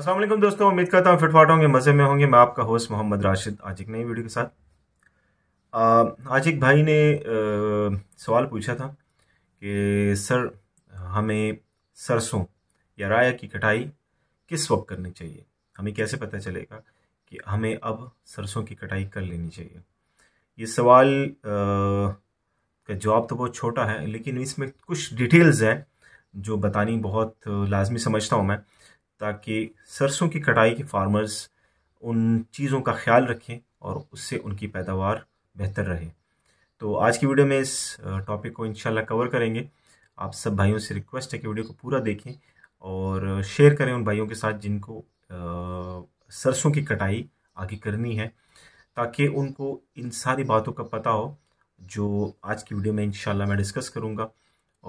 असलम दोस्तों उम्मीद करता हूँ फिटफाट होंगे मज़े में होंगे मैं आपका होस्ट मोहम्मद राशिद आज एक नई वीडियो के साथ आज एक भाई ने आ, सवाल पूछा था कि सर हमें सरसों या राया की कटाई किस वक्त करनी चाहिए हमें कैसे पता चलेगा कि हमें अब सरसों की कटाई कर लेनी चाहिए ये सवाल आ, का जवाब तो बहुत छोटा है लेकिन इसमें कुछ डिटेल्स हैं जो बतानी बहुत लाजमी समझता हूँ मैं ताकि सरसों की कटाई के फार्मर्स उन चीज़ों का ख्याल रखें और उससे उनकी पैदावार बेहतर रहे तो आज की वीडियो में इस टॉपिक को इंशाल्लाह कवर करेंगे आप सब भाइयों से रिक्वेस्ट है कि वीडियो को पूरा देखें और शेयर करें उन भाइयों के साथ जिनको सरसों की कटाई आगे करनी है ताकि उनको इन सारी बातों का पता हो जो आज की वीडियो में इंशाल्लाह मैं डिस्कस करूँगा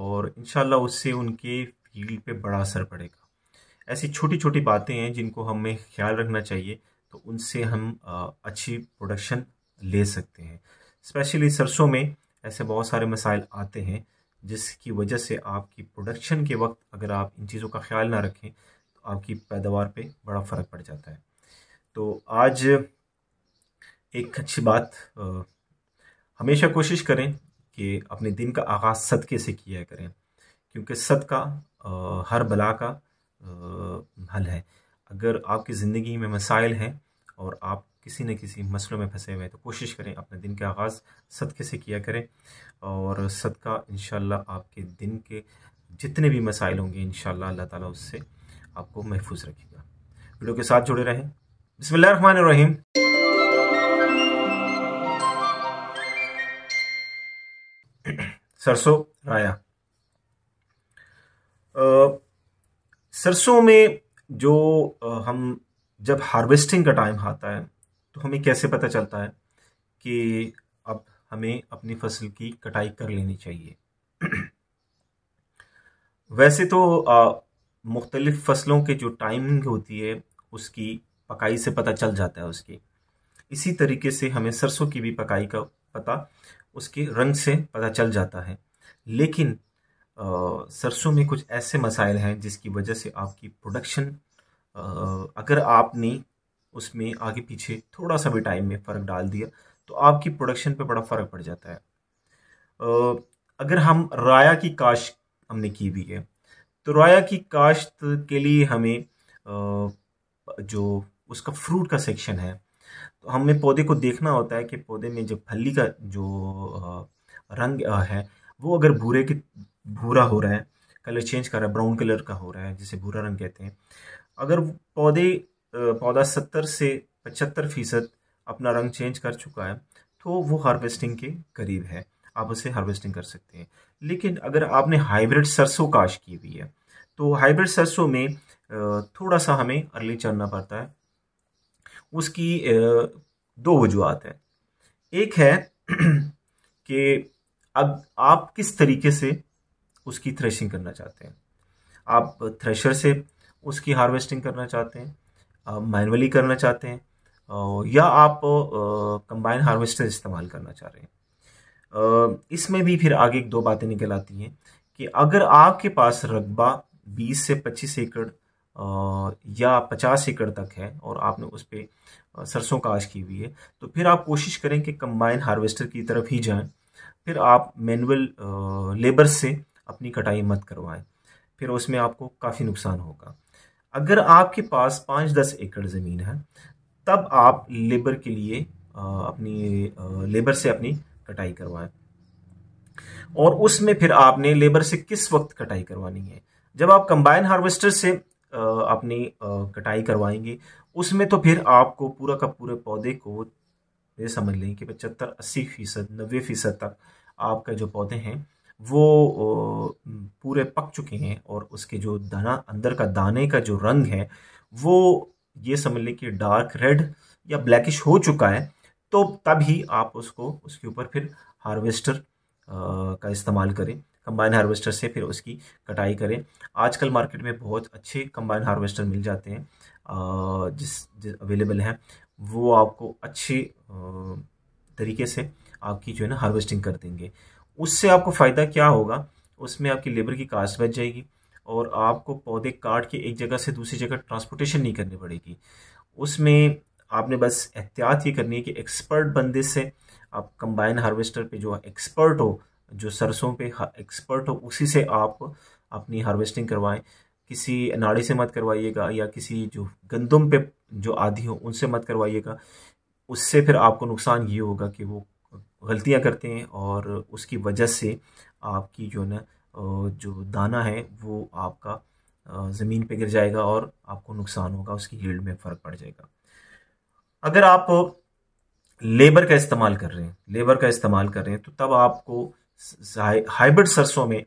और इंशाल्लाह उससे उनके फील्ड पे बड़ा असर पड़ेगा ऐसी छोटी छोटी बातें हैं जिनको हमें ख्याल रखना चाहिए तो उनसे हम अच्छी प्रोडक्शन ले सकते हैं स्पेशली सरसों में ऐसे बहुत सारे मसाइल आते हैं जिसकी वजह से आपकी प्रोडक्शन के वक्त अगर आप इन चीज़ों का ख्याल ना रखें तो आपकी पैदावार पे बड़ा फ़र्क पड़ जाता है तो आज एक अच्छी बात हमेशा कोशिश करें कि अपने दिन का आगाज़ सदके से किया करें क्योंकि सदका हर बला का हल है अगर आपकी ज़िंदगी में मसाइल हैं और आप किसी न किसी मसलों में फंसे हुए हैं तो कोशिश करें अपने दिन के आगाज़ सदक़े से किया करें और सदका इन आपके दिन के जितने भी मसाइल होंगे इन अल्लाह ताला उससे आपको महफूज रखेगा वीडियो के साथ जुड़े रहें बसमान सरसों राया सरसों में जो हम जब हार्वेस्टिंग का टाइम आता है तो हमें कैसे पता चलता है कि अब हमें अपनी फसल की कटाई कर लेनी चाहिए वैसे तो मुख्तलिफ़ फसलों के जो टाइमिंग होती है उसकी पकाई से पता चल जाता है उसकी इसी तरीके से हमें सरसों की भी पकाई का पता उसके रंग से पता चल जाता है लेकिन सरसों में कुछ ऐसे मसाइल हैं जिसकी वजह से आपकी प्रोडक्शन अगर आपने उसमें आगे पीछे थोड़ा सा भी टाइम में फ़र्क डाल दिया तो आपकी प्रोडक्शन पे बड़ा फ़र्क पड़ जाता है अगर हम राया की काश्त हमने की भी है तो राया की काश्त के लिए हमें जो उसका फ्रूट का सेक्शन है तो हमें पौधे को देखना होता है कि पौधे में जो फली का जो रंग है वो अगर भूरे के भूरा हो रहा है कलर चेंज कर रहा है ब्राउन कलर का हो रहा है जिसे भूरा रंग कहते हैं अगर पौधे पौधा सत्तर से पचहत्तर फीसद अपना रंग चेंज कर चुका है तो वो हार्वेस्टिंग के करीब है आप उसे हार्वेस्टिंग कर सकते हैं लेकिन अगर आपने हाइब्रिड सरसों काश की हुई है तो हाइब्रिड सरसों में थोड़ा सा हमें अर्ली चढ़ना पड़ता है उसकी दो वजूहत है एक है कि अब आप किस तरीके से उसकी थ्रेशिंग करना चाहते हैं आप थ्रेशर से उसकी हार्वेस्टिंग करना चाहते हैं मैनुअली करना चाहते हैं या आप कंबाइन हार्वेस्टर इस्तेमाल करना चाह रहे हैं इसमें भी फिर आगे एक दो बातें निकल आती हैं कि अगर आपके पास रकबा 20 से 25 एकड़ या 50 एकड़ तक है और आपने उस पर सरसों काश की हुई है तो फिर आप कोशिश करें कि कंबाइन हार्वेस्टर की तरफ ही जाएं फिर आप मैनुअल लेबर से अपनी कटाई मत करवाएं फिर उसमें आपको काफ़ी नुकसान होगा अगर आपके पास पाँच दस एकड़ ज़मीन है तब आप लेबर के लिए अपनी लेबर से अपनी कटाई करवाएं और उसमें फिर आपने लेबर से किस वक्त कटाई करवानी है जब आप कंबाइन हार्वेस्टर से अपनी कटाई करवाएंगे उसमें तो फिर आपको पूरा का पूरे पौधे को ये समझ लें कि पचहत्तर अस्सी फीसद नब्बे फीसद तक आपका जो पौधे हैं वो पूरे पक चुके हैं और उसके जो दाना अंदर का दाने का जो रंग है वो ये समझ लें कि डार्क रेड या ब्लैकिश हो चुका है तो तभी आप उसको उसके ऊपर फिर हार्वेस्टर का इस्तेमाल करें कंबाइन हार्वेस्टर से फिर उसकी कटाई करें आजकल मार्केट में बहुत अच्छे कंबाइन हार्वेस्टर मिल जाते हैं जिस, जिस अवेलेबल हैं वो आपको अच्छे तरीके से आपकी जो है ना हार्वेस्टिंग कर देंगे उससे आपको फ़ायदा क्या होगा उसमें आपकी लेबर की कास्ट बच जाएगी और आपको पौधे काट के एक जगह से दूसरी जगह ट्रांसपोर्टेशन नहीं करनी पड़ेगी उसमें आपने बस एहतियात ये करनी है कि एक्सपर्ट बंदे से आप कंबाइन हार्वेस्टर पे जो एक्सपर्ट हो जो सरसों पे एक्सपर्ट हो उसी से आप अपनी हार्वेस्टिंग करवाएं किसी नाड़ी से मत करवाइएगा या किसी जो गंदम पे जो आदि हो उनसे मत करवाइएगा उससे फिर आपको नुकसान ये होगा कि वो गलतियाँ करते हैं और उसकी वजह से आपकी जो ना जो दाना है वो आपका ज़मीन पे गिर जाएगा और आपको नुकसान होगा उसकी यील्ड में फ़र्क पड़ जाएगा अगर आप लेबर का इस्तेमाल कर रहे हैं लेबर का इस्तेमाल कर रहे हैं तो तब आपको हाइब्रिड सरसों में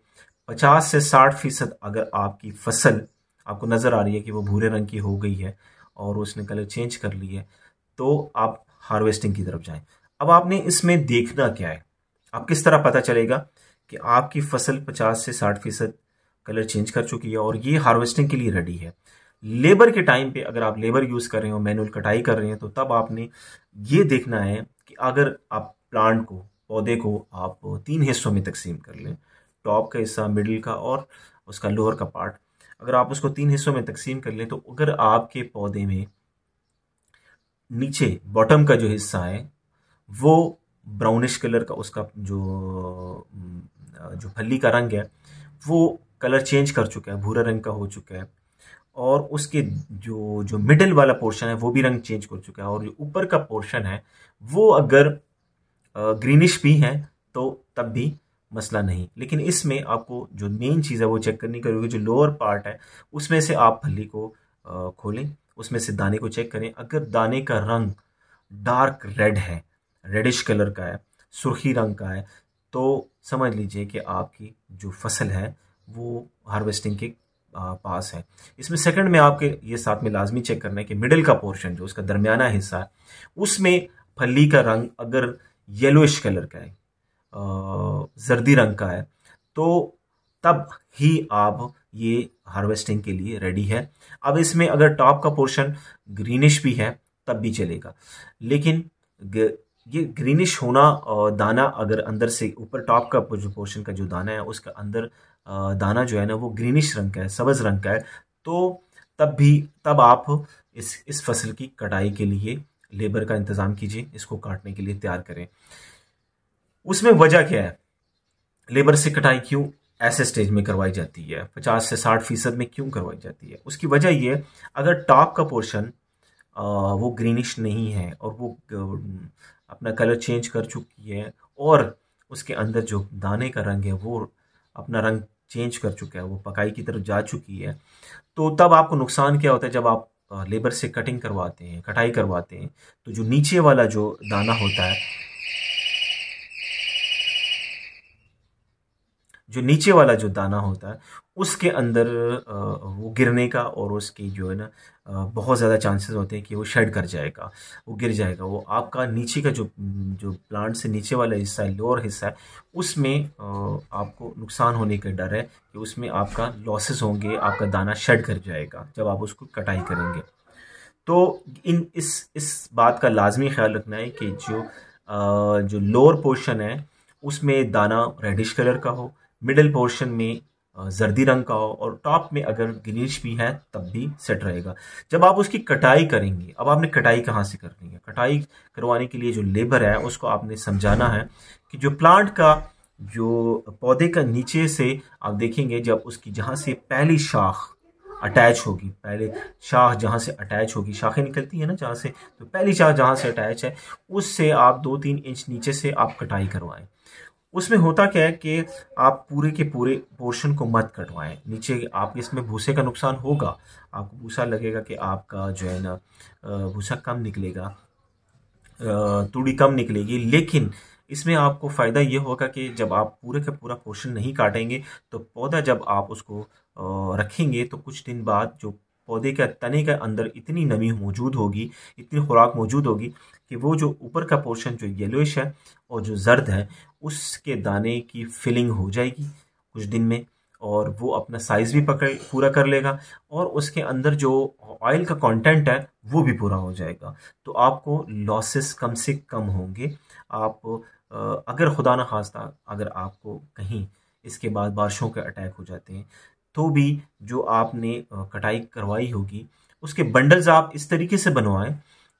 50 से 60 फीसद अगर आपकी फसल आपको नज़र आ रही है कि वो भूरे रंग की हो गई है और उसने कलर चेंज कर ली है तो आप हार्वेस्टिंग की तरफ जाएं अब आपने इसमें देखना क्या है आप किस तरह पता चलेगा कि आपकी फसल 50 से 60 फीसद कलर चेंज कर चुकी है और ये हार्वेस्टिंग के लिए रेडी है लेबर के टाइम पे अगर आप लेबर यूज़ कर रहे हो मैनुअल कटाई कर रहे हैं तो तब आपने ये देखना है कि अगर आप प्लांट को पौधे को आप तीन हिस्सों में तकसीम कर लें टॉप का हिस्सा मिडिल का और उसका लोअर का पार्ट अगर आप उसको तीन हिस्सों में तकसीम कर लें तो अगर आपके पौधे में नीचे बॉटम का जो हिस्सा है वो ब्राउनिश कलर का उसका जो जो फली का रंग है वो कलर चेंज कर चुका है भूरा रंग का हो चुका है और उसके जो जो मिडल वाला पोर्शन है वो भी रंग चेंज कर चुका है और जो ऊपर का पोर्शन है वो अगर ग्रीनिश भी है तो तब भी मसला नहीं लेकिन इसमें आपको जो मेन चीज़ है वो चेक करनी करोगे जो लोअर पार्ट है उसमें से आप फली को खोलें उसमें से दाने को चेक करें अगर दाने का रंग डार्क रेड है रेडिश कलर का है सुर्खी रंग का है तो समझ लीजिए कि आपकी जो फसल है वो हार्वेस्टिंग के पास है इसमें सेकंड में आपके ये साथ में लाजमी चेक करना है कि मिडिल का पोर्शन जो उसका दरमियाना हिस्सा है उसमें फली का रंग अगर येलोइश कलर का है जर्दी रंग का है तो तब ही आप ये हार्वेस्टिंग के लिए रेडी है अब इसमें अगर टॉप का पोर्शन ग्रीनिश भी है तब भी चलेगा लेकिन ये ग्रीनिश होना दाना अगर अंदर से ऊपर टॉप का जो पोर्शन का जो दाना है उसका अंदर दाना जो है ना वो ग्रीनिश रंग का है सब्ज़ रंग का है तो तब भी तब आप इस इस फसल की कटाई के लिए लेबर का इंतज़ाम कीजिए इसको काटने के लिए तैयार करें उसमें वजह क्या है लेबर से कटाई क्यों ऐसे स्टेज में करवाई जाती है पचास से साठ फीसद में क्यों करवाई जाती है उसकी वजह ये अगर टॉप का पोर्शन वो ग्रीनिश नहीं है और वो अपना कलर चेंज कर चुकी है और उसके अंदर जो दाने का रंग है वो अपना रंग चेंज कर चुका है वो पकाई की तरफ जा चुकी है तो तब आपको नुकसान क्या होता है जब आप लेबर से कटिंग करवाते हैं कटाई करवाते हैं तो जो नीचे वाला जो दाना होता है जो नीचे वाला जो दाना होता है उसके अंदर वो गिरने का और उसकी जो है ना बहुत ज़्यादा चांसेस होते हैं कि वो शेड कर जाएगा वो गिर जाएगा वो आपका नीचे का जो जो प्लांट से नीचे वाला हिस्सा है लोअर हिस्सा है उसमें आपको नुकसान होने का डर है कि उसमें आपका लॉसेस होंगे आपका दाना शेड कर जाएगा जब आप उसको कटाई करेंगे तो इन इस इस बात का लाजमी ख्याल रखना है कि जो जो लोअर पोर्शन है उसमें दाना रेडिश कलर का हो मिडल पोर्शन में जर्दी रंग का हो और टॉप में अगर ग्रीनिश भी है तब भी सेट रहेगा जब आप उसकी कटाई करेंगे अब आपने कटाई कहाँ से करनी है कटाई करवाने के लिए जो लेबर है उसको आपने समझाना है कि जो प्लांट का जो पौधे का नीचे से आप देखेंगे जब उसकी जहाँ से पहली शाख अटैच होगी पहले शाख जहाँ से अटैच होगी शाखें निकलती है ना जहाँ से तो पहली शाख जहाँ से अटैच है उससे आप दो तीन इंच नीचे से आप कटाई करवाएं उसमें होता क्या है कि आप पूरे के पूरे पोर्शन को मत कटवाएं नीचे आप इसमें भूसे का नुकसान होगा आपको भूसा लगेगा कि आपका जो है ना भूसा कम निकलेगा तूड़ी कम निकलेगी लेकिन इसमें आपको फ़ायदा ये होगा कि जब आप पूरे का पूरा पोर्शन नहीं काटेंगे तो पौधा जब आप उसको रखेंगे तो कुछ दिन बाद जो पौधे के तने के अंदर इतनी नमी मौजूद होगी इतनी खुराक मौजूद होगी कि वो जो ऊपर का पोर्शन जो येलोइश है और जो जर्द है उसके दाने की फिलिंग हो जाएगी कुछ दिन में और वो अपना साइज़ भी पकड़ पूरा कर लेगा और उसके अंदर जो ऑयल का कंटेंट है वो भी पूरा हो जाएगा तो आपको लॉसेस कम से कम होंगे आप अगर खुदा न खास्ता अगर आपको कहीं इसके बाद बारिशों के अटैक हो जाते हैं तो भी जो आपने कटाई करवाई होगी उसके बंडल्स आप इस तरीके से बनवाएं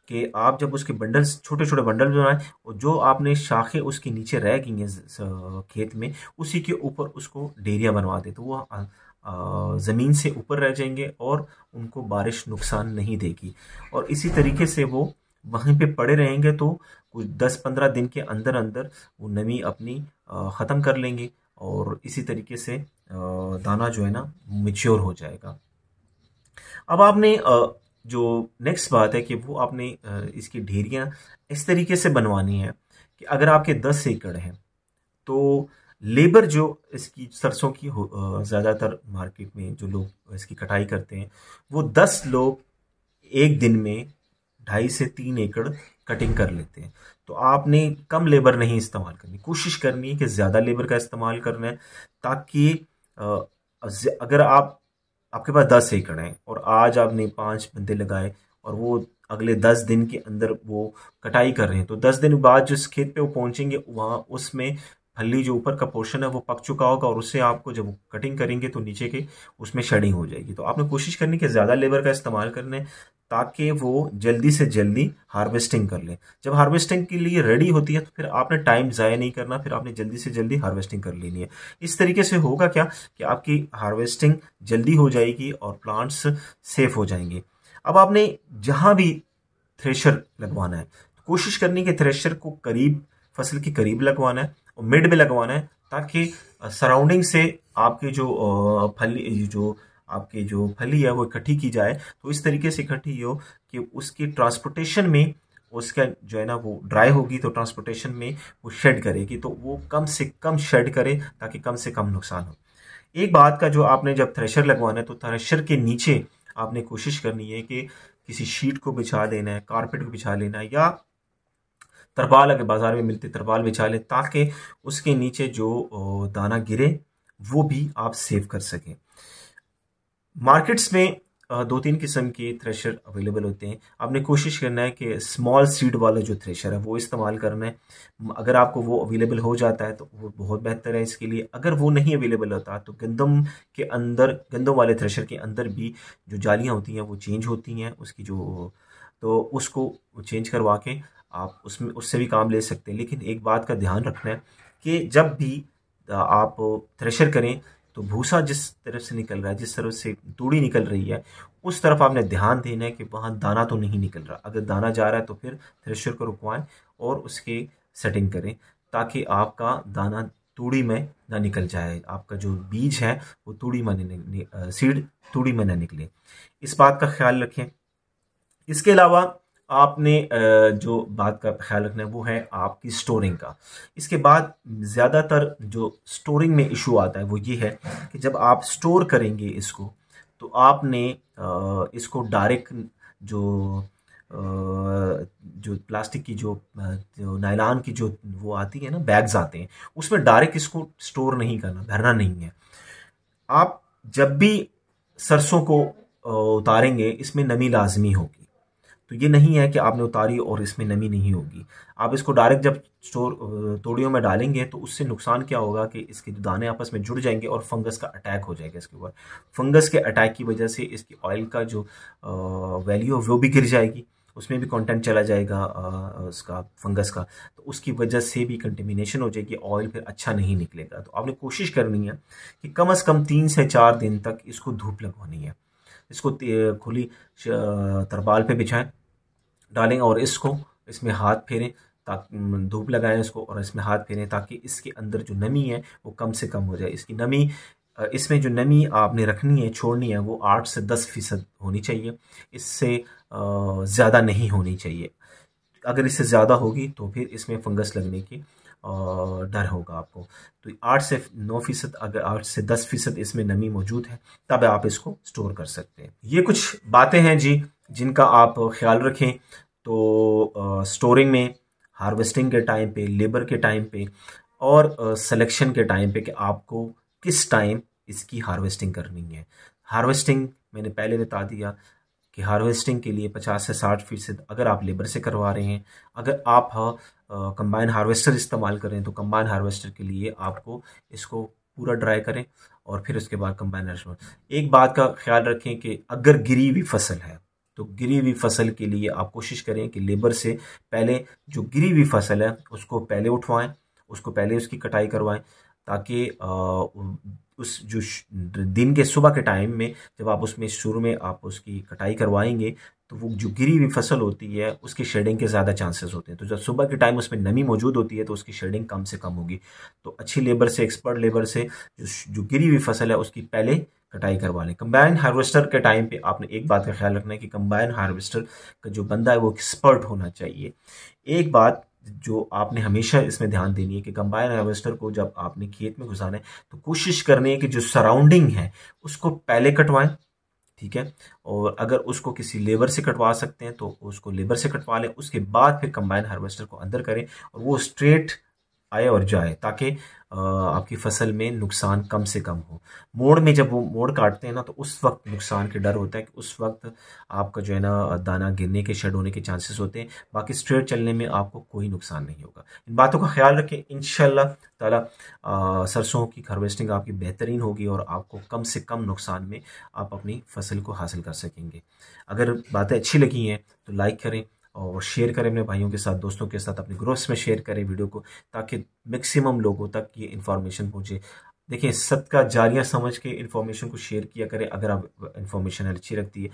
कि आप जब उसके बंडल्स छोटे छोटे बंडल बनाएं और जो आपने शाखें उसके नीचे रह गई हैं खेत में उसी के ऊपर उसको डेरिया बनवा दें तो वो ज़मीन से ऊपर रह जाएंगे और उनको बारिश नुकसान नहीं देगी और इसी तरीके से वो वहीं पे पड़े रहेंगे तो कुछ दस पंद्रह दिन के अंदर अंदर वो नमी अपनी ख़त्म कर लेंगे और इसी तरीके से दाना जो है ना मिच्योर हो जाएगा अब आपने जो नेक्स्ट बात है कि वो आपने इसकी ढेरियाँ इस तरीके से बनवानी है कि अगर आपके दस एकड़ हैं तो लेबर जो इसकी सरसों की ज़्यादातर मार्केट में जो लोग इसकी कटाई करते हैं वो दस लोग एक दिन में ढाई से तीन एकड़ कटिंग कर लेते हैं तो आपने कम लेबर नहीं इस्तेमाल करनी कोशिश करनी है कि ज़्यादा लेबर का इस्तेमाल करना है ताकि अगर आप आपके पास दस एकड़ हैं और आज आपने पाँच बंदे लगाए और वो अगले दस दिन के अंदर वो कटाई कर रहे हैं तो दस दिन बाद जिस खेत पे वो पहुंचेंगे वहाँ उसमें फली जो ऊपर का पोर्शन है वो पक चुका होगा और उससे आपको जब कटिंग करेंगे तो नीचे के उसमें शेडिंग हो जाएगी तो आपने कोशिश करनी कि ज़्यादा लेबर का इस्तेमाल करना है ताकि वो जल्दी से जल्दी हार्वेस्टिंग कर लें जब हार्वेस्टिंग के लिए रेडी होती है तो फिर आपने टाइम ज़ाया नहीं करना फिर आपने जल्दी से जल्दी हार्वेस्टिंग कर लेनी है इस तरीके से होगा क्या कि आपकी हार्वेस्टिंग जल्दी हो जाएगी और प्लांट्स सेफ हो जाएंगे अब आपने जहाँ भी थ्रेशर लगवाना है तो कोशिश करनी कि थ्रेशर को करीब फसल के करीब लगवाना है और मिड में लगवाना है ताकि सराउंडिंग से आपके जो फली जो आपके जो फली है वो इकट्ठी की जाए तो इस तरीके से इकट्ठी हो कि उसकी ट्रांसपोर्टेशन में उसका जो है ना वो ड्राई होगी तो ट्रांसपोर्टेशन में वो शेड करेगी तो वो कम से कम शेड करे ताकि कम से कम नुकसान हो एक बात का जो आपने जब थ्रेशर लगवाना है तो थ्रेशर के नीचे आपने कोशिश करनी है कि किसी शीट को बिछा देना है कारपेट को बिछा लेना है या तरपाल अगर बाज़ार में मिलते तरपाल बिछा लें ताकि उसके नीचे जो दाना गिरे वो भी आप सेव कर सकें मार्केट्स में दो तीन किस्म के थ्रेशर अवेलेबल होते हैं आपने कोशिश करना है कि स्मॉल सीड वाला जो थ्रेशर है वो इस्तेमाल करना है अगर आपको वो अवेलेबल हो जाता है तो वो बहुत बेहतर है इसके लिए अगर वो नहीं अवेलेबल होता तो गंदम के अंदर गंदम वाले थ्रेशर के अंदर भी जो जालियाँ होती हैं वो चेंज होती हैं उसकी जो तो उसको चेंज करवा के आप उसमें उससे भी काम ले सकते हैं लेकिन एक बात का ध्यान रखना है कि जब भी आप थ्रेशर करें तो भूसा जिस तरफ से निकल रहा है जिस तरफ से तूड़ी निकल रही है उस तरफ आपने ध्यान देना है कि वहाँ दाना तो नहीं निकल रहा अगर दाना जा रहा है तो फिर थ्रेशर को रुकवाएं और उसकी सेटिंग करें ताकि आपका दाना तूड़ी में ना निकल जाए आपका जो बीज है वो तूड़ी में सीड तूड़ी में ना निकले इस बात का ख्याल रखें इसके अलावा आपने जो बात का ख्याल रखना है वो है आपकी स्टोरिंग का इसके बाद ज़्यादातर जो स्टोरिंग में इशू आता है वो ये है कि जब आप स्टोर करेंगे इसको तो आपने इसको डायरेक्ट जो जो प्लास्टिक की जो, जो नायलान की जो वो आती है ना बैग्स आते हैं उसमें डायरेक्ट इसको स्टोर नहीं करना भरना नहीं है आप जब भी सरसों को उतारेंगे इसमें नमी लाजमी होगी तो ये नहीं है कि आपने उतारी और इसमें नमी नहीं होगी आप इसको डायरेक्ट जब स्टोर तोड़ियों में डालेंगे तो उससे नुकसान क्या होगा कि इसके दाने आपस में जुड़ जाएंगे और फंगस का अटैक हो जाएगा इसके ऊपर फंगस के अटैक की वजह से इसकी ऑयल का जो वैल्यू है वो भी गिर जाएगी उसमें भी कंटेंट चला जाएगा उसका फंगस का तो उसकी वजह से भी कंटेमिनेशन हो जाएगी ऑयल फिर अच्छा नहीं निकलेगा तो आपने कोशिश करनी है कि कम अज़ कम तीन से चार दिन तक इसको धूप लगवानी है इसको खुली तरपाल पे बिछाएं डालें और इसको इसमें हाथ फेरें ताकि धूप लगाएं इसको और इसमें हाथ फेरें ताकि इसके अंदर जो नमी है वो कम से कम हो जाए इसकी नमी इसमें जो नमी आपने रखनी है छोड़नी है वो आठ से दस फीसद होनी चाहिए इससे ज़्यादा नहीं होनी चाहिए अगर इससे ज़्यादा होगी तो फिर इसमें फंगस लगने की डर होगा आपको तो आठ से नौ फीसद अगर आठ से दस फीसद इसमें नमी मौजूद है तब आप इसको स्टोर कर सकते हैं ये कुछ बातें हैं जी जिनका आप ख्याल रखें तो स्टोरिंग में हार्वेस्टिंग के टाइम पे लेबर के टाइम पे और सिलेक्शन के टाइम पे कि आपको किस टाइम इसकी हार्वेस्टिंग करनी है हार्वेस्टिंग मैंने पहले बता दिया कि हार्वेस्टिंग के लिए 50 से 60 फीसद अगर आप लेबर से करवा रहे हैं अगर आप कंबाइन हार्वेस्टर इस्तेमाल करें तो कंबाइन हार्वेस्टर के लिए आपको इसको पूरा ड्राई करें और फिर उसके बाद कंबाइन हार्वेस्टर एक बात का ख्याल रखें कि अगर गिरी हुई फसल है तो गिरी हुई फसल के लिए आप कोशिश करें कि लेबर से पहले जो गिरी हुई फसल है उसको पहले उठवाएं उसको पहले उसकी कटाई करवाएं ताकि उस जो दिन के सुबह के टाइम में जब आप उसमें शुरू में आप उसकी कटाई करवाएंगे तो वो जो गिरी हुई फसल होती है उसकी शेडिंग के ज़्यादा चांसेस होते हैं तो जब सुबह के टाइम उसमें नमी मौजूद होती है तो उसकी शेडिंग कम से कम होगी तो अच्छी लेबर से एक्सपर्ट लेबर से जो जो गिरी हुई फसल है उसकी पहले कटाई करवा लें कंबाइन हार्वेस्टर के टाइम पे आपने एक बात का ख्याल रखना है कि कंबाइन हार्वेस्टर का जो बंदा है वो एक्सपर्ट होना चाहिए एक बात जो आपने हमेशा इसमें ध्यान देनी है कि कंबाइन हार्वेस्टर को जब आपने खेत में घुसाना है तो कोशिश करनी है कि जो सराउंडिंग है उसको पहले कटवाएं ठीक है और अगर उसको किसी लेबर से कटवा सकते हैं तो उसको लेबर से कटवा लें उसके बाद फिर कंबाइन हार्वेस्टर को अंदर करें और वो स्ट्रेट आए और जाए ताकि आपकी फसल में नुकसान कम से कम हो मोड़ में जब वो मोड़ काटते हैं ना तो उस वक्त नुकसान के डर होता है कि उस वक्त आपका जो है ना दाना गिरने के शेड होने के चांसेस होते हैं बाकी स्ट्रेट चलने में आपको कोई नुकसान नहीं होगा इन बातों का ख्याल रखें इन ताला सरसों की हारवेस्टिंग आपकी बेहतरीन होगी और आपको कम से कम नुकसान में आप अपनी फसल को हासिल कर सकेंगे अगर बातें अच्छी लगी हैं तो लाइक करें और शेयर करें अपने भाइयों के साथ दोस्तों के साथ अपने ग्रुप्स में शेयर करें वीडियो को ताकि मैक्सिमम लोगों तक ये इन्फॉर्मेशन पहुँचे देखिए का जारियाँ समझ के इन्फॉर्मेशन को शेयर किया करें अगर आप इन्फॉर्मेशन अच्छी रखती है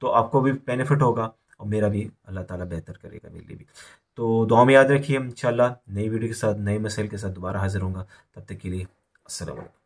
तो आपको भी बेनिफिट होगा और मेरा भी अल्लाह ताला बेहतर करेगा मेरे लिए भी तो दुआ में याद रखिए इंशाल्लाह नई वीडियो के साथ नए मसाइल के साथ दोबारा हाजिर होंगे तब तक के लिए असल